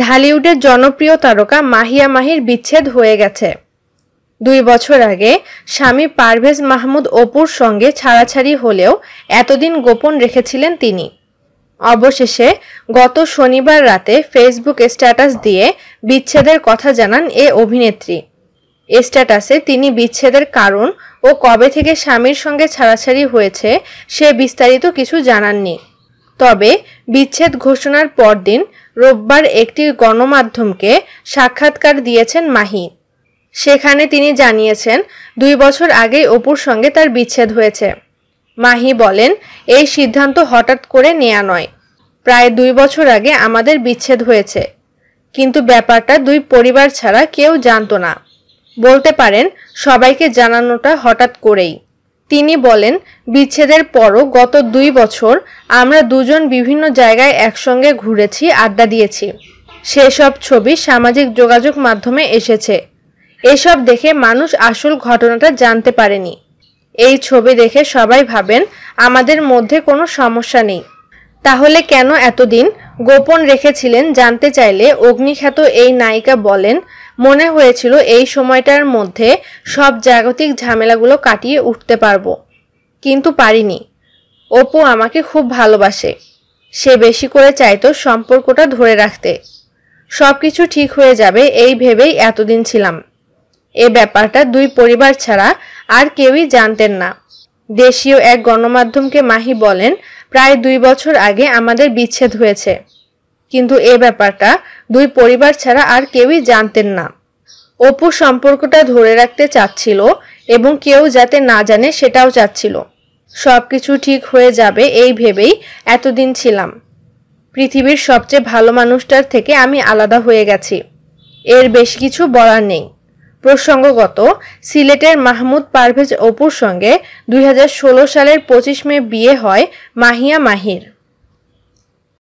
ঢালিউডের জনপ্রিয় তারকা মাহিয়া মাহির বিচ্ছেদ হয়ে গেছে দুই বছর আগে স্বামী পারভেজ মাহমুদ অপুর সঙ্গে ছাড়াছাড়ি হলেও এতদিন গোপন রেখেছিলেন তিনি অবশেষে গত শনিবার রাতে ফেসবুক স্ট্যাটাস দিয়ে বিচ্ছেদের কথা জানান এ অভিনেত্রী স্ট্যাটাসে তিনি বিচ্ছেদের কারণ ও কবে থেকে স্বামীর সঙ্গে ছাড়াছাড়ি হয়েছে সে বিস্তারিত কিছু জানাননি তবে বিচ্ছেদ ঘোষণার পরদিন রোববার একটি গণমাধ্যমকে সাক্ষাৎকার দিয়েছেন মাহি সেখানে তিনি জানিয়েছেন দুই বছর আগেই অপুর সঙ্গে তার বিচ্ছেদ হয়েছে মাহি বলেন এই সিদ্ধান্ত হঠাৎ করে নেয়া নয় প্রায় দুই বছর আগে আমাদের বিচ্ছেদ হয়েছে কিন্তু ব্যাপারটা দুই পরিবার ছাড়া কেউ জানত না বলতে পারেন সবাইকে জানানোটা হঠাৎ করেই তিনি বলেন বিচ্ছেদের পরও গত দুই বছর আমরা দুজন বিভিন্ন জায়গায় একসঙ্গে ঘুরেছি আড্ডা দিয়েছি সেসব ছবি সামাজিক যোগাযোগ মাধ্যমে এসেছে এসব দেখে মানুষ আসল ঘটনাটা জানতে পারেনি এই ছবি দেখে সবাই ভাবেন আমাদের মধ্যে কোনো সমস্যা নেই তাহলে কেন এতদিন গোপন রেখেছিলেন জানতে চাইলে অগ্নিখ্যাত এই নায়িকা বলেন মনে হয়েছিল এই সময়টার মধ্যে সব জাগতিক ঝামেলাগুলো কাটিয়ে উঠতে পারবো কিন্তু পারিনি অপু আমাকে খুব ভালোবাসে সে বেশি করে চাইতো সম্পর্কটা ধরে রাখতে সব কিছু ঠিক হয়ে যাবে এই ভেবেই এতদিন ছিলাম এ ব্যাপারটা দুই পরিবার ছাড়া আর কেউই জানতেন না দেশীয় এক গণমাধ্যমকে মাহি বলেন প্রায় দুই বছর আগে আমাদের বিচ্ছেদ হয়েছে কিন্তু এ ব্যাপারটা দুই পরিবার ছাড়া আর কেউই জানতেন না অপু সম্পর্কটা ধরে রাখতে চাচ্ছিল এবং কেউ যাতে না জানে সেটাও চাচ্ছিল সব কিছু ঠিক হয়ে যাবে এই ভেবেই এতদিন ছিলাম পৃথিবীর সবচেয়ে ভালো মানুষটার থেকে আমি আলাদা হয়ে গেছি এর বেশ কিছু বলার নেই প্রসঙ্গগত সিলেটের মাহমুদ পারভেজ অপুর সঙ্গে দুই সালের পঁচিশ মে বিয়ে হয় মাহিয়া মাহির